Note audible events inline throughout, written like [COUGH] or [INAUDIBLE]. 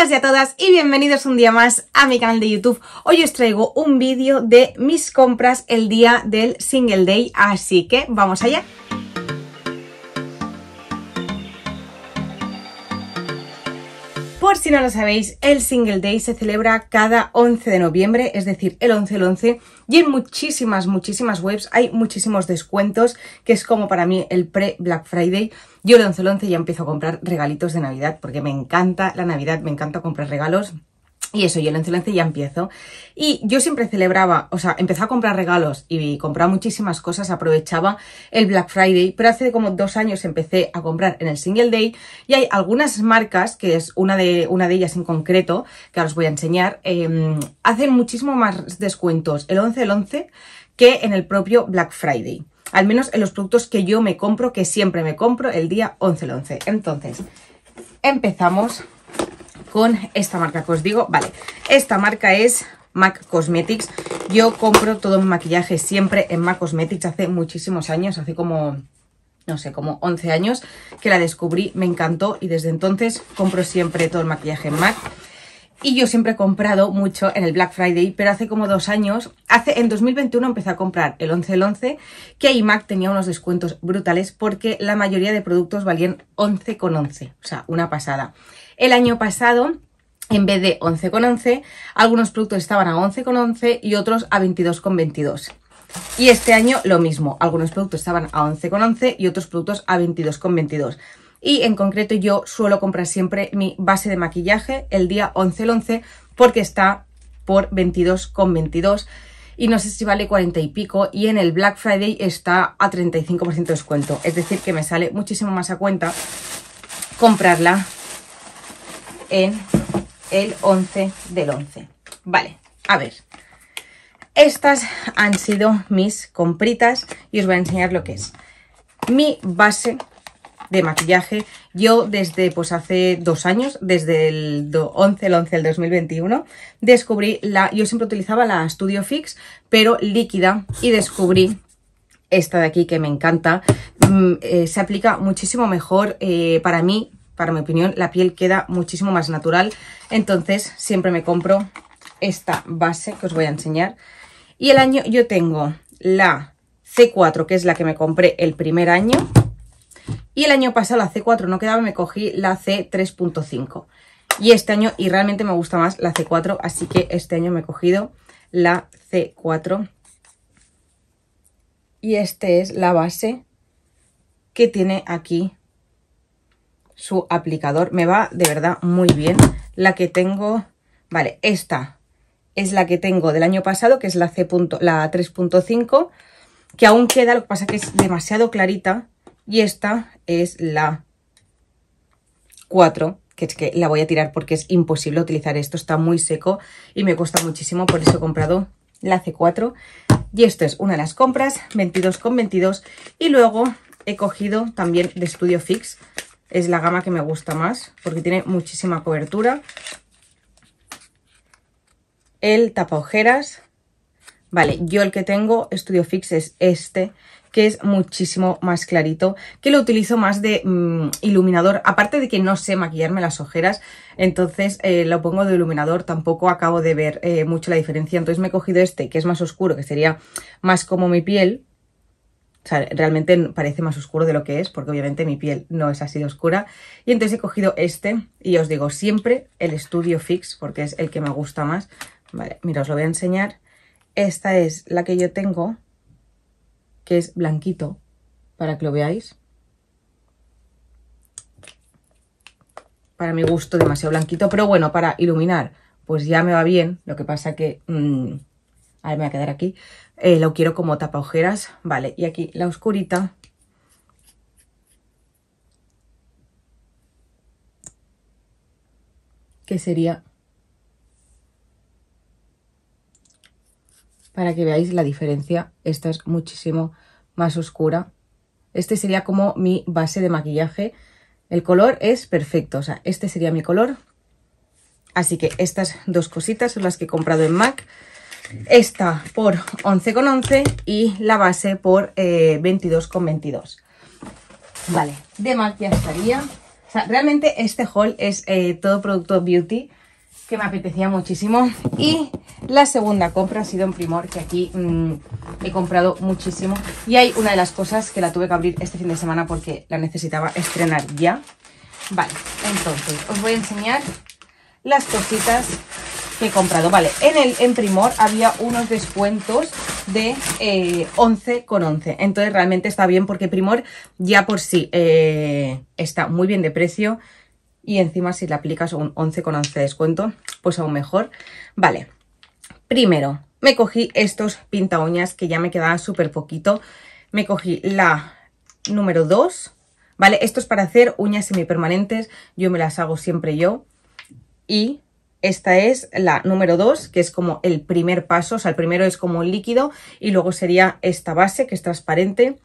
todas y a todas y bienvenidos un día más a mi canal de YouTube. Hoy os traigo un vídeo de mis compras el día del Single Day, así que vamos allá. Por si no lo sabéis, el Single Day se celebra cada 11 de noviembre, es decir, el 11 el 11, y en muchísimas, muchísimas webs hay muchísimos descuentos, que es como para mí el pre-Black Friday. Yo el 11 el 11 ya empiezo a comprar regalitos de Navidad, porque me encanta la Navidad, me encanta comprar regalos. Y eso, yo en 11 ya empiezo. Y yo siempre celebraba, o sea, empecé a comprar regalos y compraba muchísimas cosas, aprovechaba el Black Friday, pero hace como dos años empecé a comprar en el Single Day y hay algunas marcas, que es una de, una de ellas en concreto, que ahora os voy a enseñar, em, hacen muchísimo más descuentos el 11 el 11 que en el propio Black Friday. Al menos en los productos que yo me compro, que siempre me compro el día 11 el 11. Entonces, empezamos con esta marca que os digo. Vale, esta marca es MAC Cosmetics. Yo compro todo mi maquillaje siempre en MAC Cosmetics hace muchísimos años, hace como, no sé, como 11 años que la descubrí, me encantó y desde entonces compro siempre todo el maquillaje en MAC. Y yo siempre he comprado mucho en el Black Friday, pero hace como dos años, hace en 2021 empecé a comprar el 11 el 11, que mac tenía unos descuentos brutales porque la mayoría de productos valían 11 con ,11, o sea, una pasada. El año pasado en vez de 11 con 11, algunos productos estaban a 11 con 11 y otros a 22 con 22. Y este año lo mismo, algunos productos estaban a 11 con 11 y otros productos a 22 con 22 y en concreto yo suelo comprar siempre mi base de maquillaje el día 11 el 11 porque está por 22,22 y no sé si vale 40 y pico y en el Black Friday está a 35% de descuento, es decir que me sale muchísimo más a cuenta comprarla en el 11 del 11. Vale, a ver. Estas han sido mis compritas y os voy a enseñar lo que es. Mi base de maquillaje. Yo desde pues hace dos años, desde el 11, el 11 del 2021, descubrí la... Yo siempre utilizaba la Studio Fix, pero líquida, y descubrí esta de aquí que me encanta. Mm, eh, se aplica muchísimo mejor eh, para mí, para mi opinión, la piel queda muchísimo más natural. Entonces siempre me compro esta base que os voy a enseñar. Y el año yo tengo la C4, que es la que me compré el primer año, y el año pasado la C4 no quedaba, me cogí la C3.5. Y este año, y realmente me gusta más la C4, así que este año me he cogido la C4. Y esta es la base que tiene aquí su aplicador. Me va de verdad muy bien. La que tengo, vale, esta es la que tengo del año pasado, que es la, C. la 3.5, que aún queda, lo que pasa que es demasiado clarita y esta es la 4, que es que la voy a tirar porque es imposible utilizar esto, está muy seco y me cuesta muchísimo, por eso he comprado la C4. Y esto es una de las compras, 22 con 22. Y luego he cogido también de Studio Fix, es la gama que me gusta más porque tiene muchísima cobertura. El tapa ojeras, vale, yo el que tengo, Studio Fix, es este, que es muchísimo más clarito, que lo utilizo más de mm, iluminador, aparte de que no sé maquillarme las ojeras, entonces eh, lo pongo de iluminador, tampoco acabo de ver eh, mucho la diferencia, entonces me he cogido este que es más oscuro, que sería más como mi piel, o sea, realmente parece más oscuro de lo que es, porque obviamente mi piel no es así de oscura. Y entonces he cogido este, y os digo, siempre el Studio Fix, porque es el que me gusta más. Vale, mira, os lo voy a enseñar. Esta es la que yo tengo, que es blanquito, para que lo veáis. Para mi gusto, demasiado blanquito, pero bueno, para iluminar, pues ya me va bien. Lo que pasa que... Mm, a ver, me voy a quedar aquí. Eh, lo quiero como tapa ojeras. Vale, y aquí la oscurita. Que sería para que veáis la diferencia. Esta es muchísimo más oscura. Este sería como mi base de maquillaje. El color es perfecto, o sea, este sería mi color. Así que estas dos cositas son las que he comprado en MAC. Esta por 11,11 ,11 y la base por 22,22. Eh, vale, de MAC ya estaría. O sea, realmente este haul es eh, todo producto beauty que me apetecía muchísimo. Y la segunda compra ha sido en Primor, que aquí mm, he comprado muchísimo. Y hay una de las cosas que la tuve que abrir este fin de semana porque la necesitaba estrenar ya. Vale, entonces os voy a enseñar las cositas que he comprado. Vale, en, el, en Primor había unos descuentos de eh, 11 con 11. Entonces realmente está bien porque Primor ya por sí eh, está muy bien de precio y encima si la aplicas un 11,11 ,11 descuento, pues aún mejor. Vale, primero me cogí estos pinta uñas que ya me quedaban súper poquito. Me cogí la número 2, ¿vale? Esto es para hacer uñas semipermanentes, yo me las hago siempre yo. Y esta es la número 2, que es como el primer paso, o sea, el primero es como un líquido y luego sería esta base que es transparente.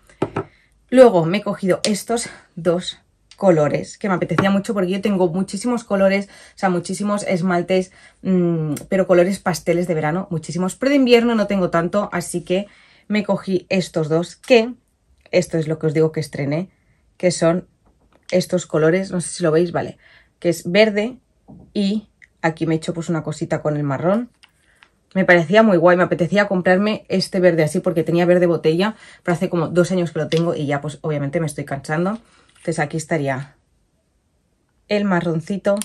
Luego me he cogido estos dos colores, que me apetecía mucho porque yo tengo muchísimos colores, o sea, muchísimos esmaltes, mm, pero colores pasteles de verano, muchísimos, pero de invierno no tengo tanto, así que me cogí estos dos, que esto es lo que os digo que estrené, que son estos colores, no sé si lo veis, vale, que es verde y aquí me he hecho pues una cosita con el marrón, me parecía muy guay, me apetecía comprarme este verde así porque tenía verde botella, pero hace como dos años que lo tengo y ya pues obviamente me estoy cansando, entonces pues aquí estaría el marroncito,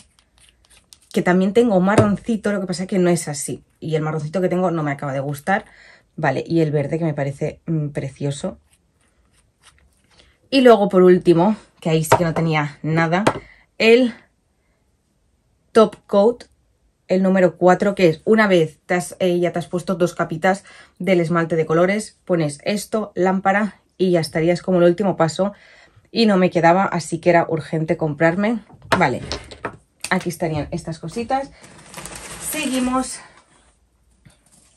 que también tengo marroncito, lo que pasa es que no es así. Y el marroncito que tengo no me acaba de gustar. Vale, y el verde que me parece mm, precioso. Y luego por último, que ahí sí que no tenía nada, el top coat, el número 4, que es una vez eh, ya te has puesto dos capitas del esmalte de colores, pones esto, lámpara y ya estarías como el último paso y no me quedaba, así que era urgente comprarme. Vale, aquí estarían estas cositas. Seguimos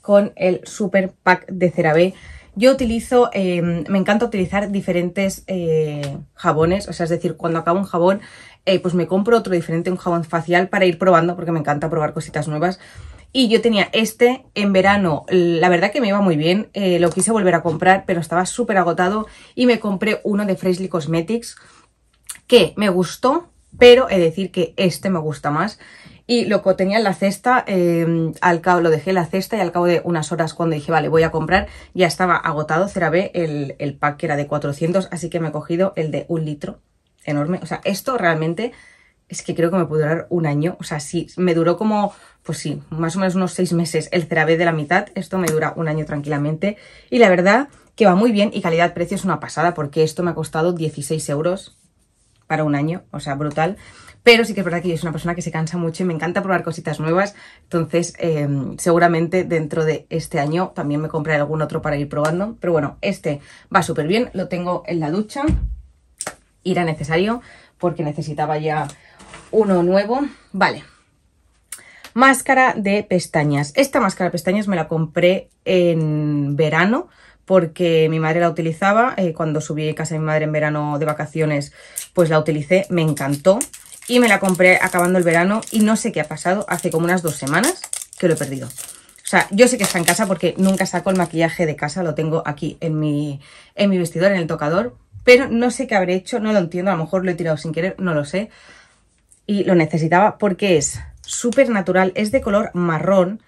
con el super pack de CeraVe. Yo utilizo, em, me encanta utilizar diferentes eh, jabones, o sea, es decir, cuando acabo un jabón, eh, pues me compro otro diferente, un jabón facial para ir probando, porque me encanta probar cositas nuevas. Y yo tenía este en verano, la verdad que me iba muy bien, eh, lo quise volver a comprar, pero estaba súper agotado y me compré uno de Freshly Cosmetics que me gustó, pero he de decir que este me gusta más. Y lo que tenía en la cesta, em, al cabo, lo dejé en la cesta y al cabo de unas horas cuando dije, vale, voy a comprar, ya estaba agotado, CeraVe, el, el pack que era de 400, así que me he cogido el de un litro enorme. O sea, esto realmente es que creo que me puede durar un año. O sea, sí, me duró como, pues sí, más o menos unos seis meses el CeraVe de la mitad. Esto me dura un año tranquilamente. Y la verdad que va muy bien y calidad-precio es una pasada porque esto me ha costado 16 euros para un año. O sea, brutal. Pero sí que es verdad que yo soy una persona que se cansa mucho y me encanta probar cositas nuevas. Entonces, em, seguramente dentro de este año también me compraré algún otro para ir probando. Pero bueno, este va súper bien. Lo tengo en la ducha. Era necesario porque necesitaba ya uno nuevo. Vale. Máscara de pestañas. Esta máscara de pestañas me la compré en verano porque mi madre la utilizaba. Eh, cuando subí a casa de mi madre en verano de vacaciones, pues la utilicé, me encantó. Y me la compré acabando el verano y no sé qué ha pasado. Hace como unas dos semanas que lo he perdido. O sea, yo sé que está en casa porque nunca saco el maquillaje de casa. Lo tengo aquí en mi, en mi vestidor, en el tocador. Pero no sé qué habré hecho, no lo entiendo. A lo mejor lo he tirado sin querer, no lo sé y lo necesitaba porque es súper natural, es de color marrón,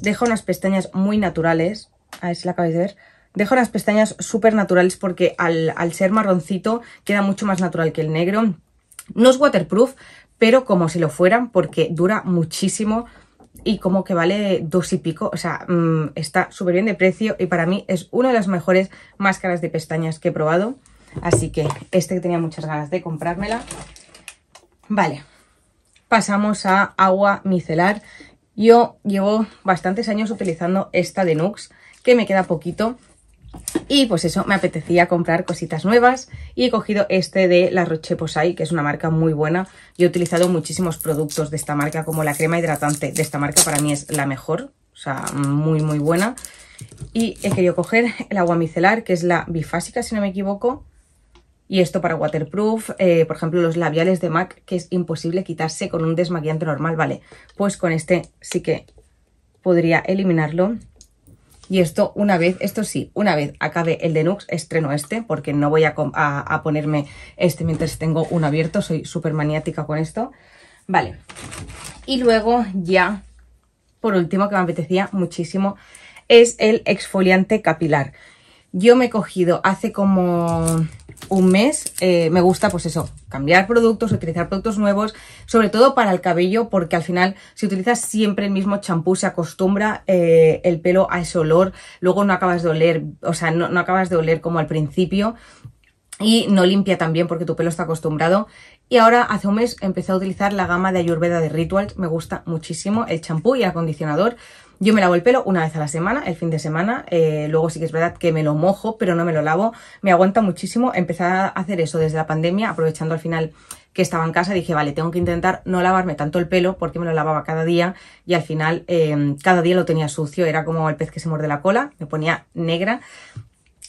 deja unas pestañas muy naturales, a ver si la acabáis de ver, deja unas pestañas súper naturales porque al, ser marroncito queda mucho más natural que el negro. No es waterproof, pero como si lo fueran porque dura muchísimo y como que vale dos y pico, o sea, mm, está súper bien de precio y para mí es una de las mejores máscaras de pestañas que he probado. Así que este que tenía muchas ganas de comprármela Vale, pasamos a agua micelar. Yo llevo bastantes años utilizando esta de Nux, que me queda poquito. Y pues eso, me apetecía comprar cositas nuevas y he cogido este de La Roche-Posay, que es una marca muy buena. Yo he utilizado muchísimos productos de esta marca, como la crema hidratante de esta marca, para mí es la mejor, o sea, muy muy buena. Y he querido coger el agua micelar, que es la bifásica, si no me equivoco, y esto para waterproof, eh, por ejemplo, los labiales de MAC, que es imposible quitarse con un desmaquillante normal, ¿vale? Pues con este sí que podría eliminarlo. Y esto una vez, esto sí, una vez acabe el de Nux, estreno este, porque no voy a, a ponerme este mientras tengo uno abierto, soy súper maniática con esto. Vale, y luego ya, por último, que me apetecía muchísimo, es el exfoliante capilar. Yo me he cogido hace como un mes, eh, me gusta pues eso, cambiar productos, utilizar productos nuevos, sobre todo para el cabello, porque al final si utilizas siempre el mismo champú, se acostumbra eh, el pelo a ese olor, luego no acabas de oler, o sea, no, no acabas de oler como al principio y no limpia también porque tu pelo está acostumbrado. Y ahora hace un mes empecé a utilizar la gama de Ayurveda de Rituals, me gusta muchísimo el champú y el acondicionador, yo me lavo el pelo una vez a la semana, el fin de semana. Eh, luego sí que es verdad que me lo mojo, pero no me lo lavo. Me aguanta muchísimo. Empecé a hacer eso desde la pandemia, aprovechando al final que estaba en casa, dije, vale, tengo que intentar no lavarme tanto el pelo porque me lo lavaba cada día y al final em, cada día lo tenía sucio, era como el pez que se muerde la cola, me ponía negra.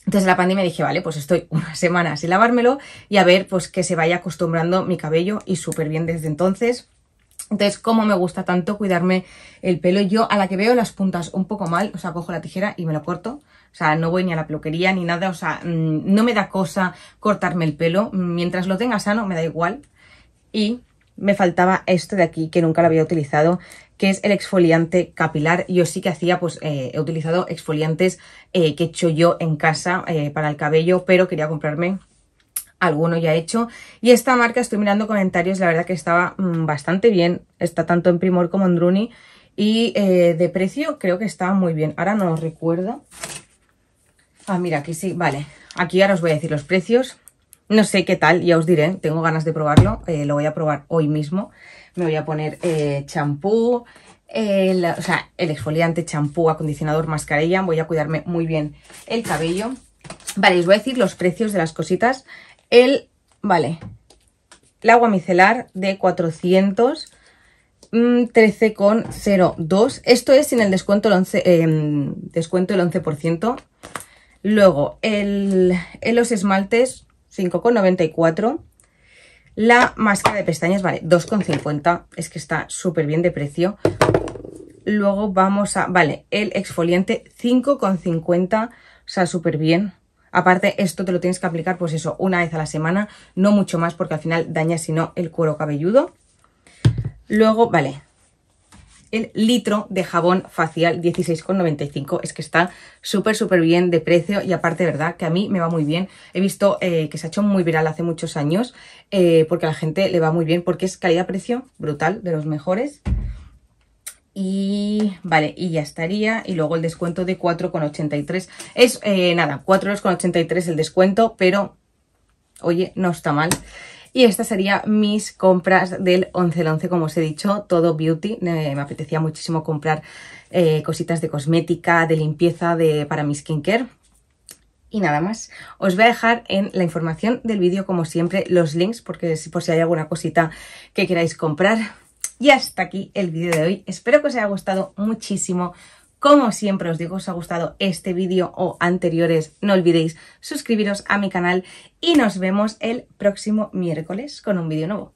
Entonces la pandemia dije, vale, pues estoy [LAUGHS] una semana sin lavármelo y a ver, pues que se vaya acostumbrando mi cabello y súper bien desde entonces. Entonces, como me gusta tanto cuidarme el pelo, yo a la que veo las puntas un poco mal, o sea, cojo la tijera y me lo corto. O sea, no voy ni a la peluquería ni nada, o sea, mm, no me da cosa cortarme el pelo. Mientras lo tenga sano, me da igual. Y me faltaba esto de aquí, que nunca lo había utilizado, que es el exfoliante capilar. Yo sí que hacía, pues eh, he utilizado exfoliantes eh, que he hecho yo en casa eh, para el cabello, pero quería comprarme alguno ya hecho. Y esta marca, estoy mirando comentarios, la verdad que estaba mm, bastante bien, está tanto en Primor como en Druni. Y eh, de precio creo que está muy bien. Ahora no lo recuerdo. Ah, mira, aquí sí, vale. Aquí ahora os voy a decir los precios. No sé qué tal, ya os diré. Tengo ganas de probarlo. Eh, lo voy a probar hoy mismo. Me voy a poner eh, champú, o sea, el exfoliante, champú, acondicionador, mascarilla. Voy a cuidarme muy bien el cabello. Vale, os voy a decir los precios de las cositas. El, vale, el agua micelar de 400 13,02. Mm, Esto es sin el descuento del 11%. Em, descuento el 11%. Luego, el, en los esmaltes, 5,94. La máscara de pestañas, vale, 2,50. Es que está súper bien de precio. Luego vamos a, vale, el exfoliante, 5,50. O sea, súper bien. Aparte, esto te lo tienes que aplicar, pues eso, una vez a la semana, no mucho más, porque al final daña, si no, el cuero cabelludo. Luego, vale, el litro de jabón facial 16,95. Es que está súper, súper bien de precio y aparte, verdad, que a mí me va muy bien. He visto eh, que se ha hecho muy viral hace muchos años eh, porque a la gente le va muy bien porque es calidad-precio brutal, de los mejores y vale, y ya estaría. Y luego el descuento de 4,83. Es eh, nada, 4,83 el descuento, pero oye, no está mal. Y estas serían mis compras del 11 al 11, como os he dicho, todo beauty. Eh, me apetecía muchísimo comprar eh, cositas de cosmética, de limpieza de, para mi skincare. Y nada más, os voy a dejar en la información del vídeo, como siempre, los links, porque por si hay alguna cosita que queráis comprar, y hasta aquí el vídeo de hoy. Espero que os haya gustado muchísimo. Como siempre os digo, os ha gustado este vídeo o anteriores, no olvidéis suscribiros a mi canal y nos vemos el próximo miércoles con un vídeo nuevo.